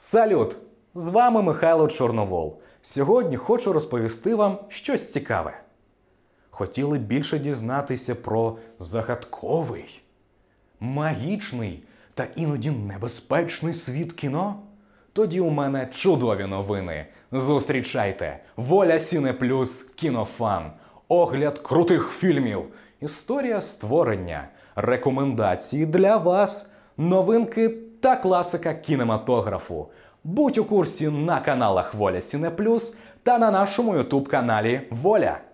Салют! З вами Михайло Чорновол. Сьогодні хочу розповісти вам щось цікаве. Хотіли більше дізнатися про загадковий, магічний та іноді небезпечний світ кіно? Тоді у мене чудові новини. Зустрічайте! Воля Сіне Плюс кінофан, огляд крутих фільмів, історія створення, рекомендації для вас, новинки та класика кінематографу. Будь у курсі на каналах Воля Сіне Плюс та на нашому ютуб каналі Воля.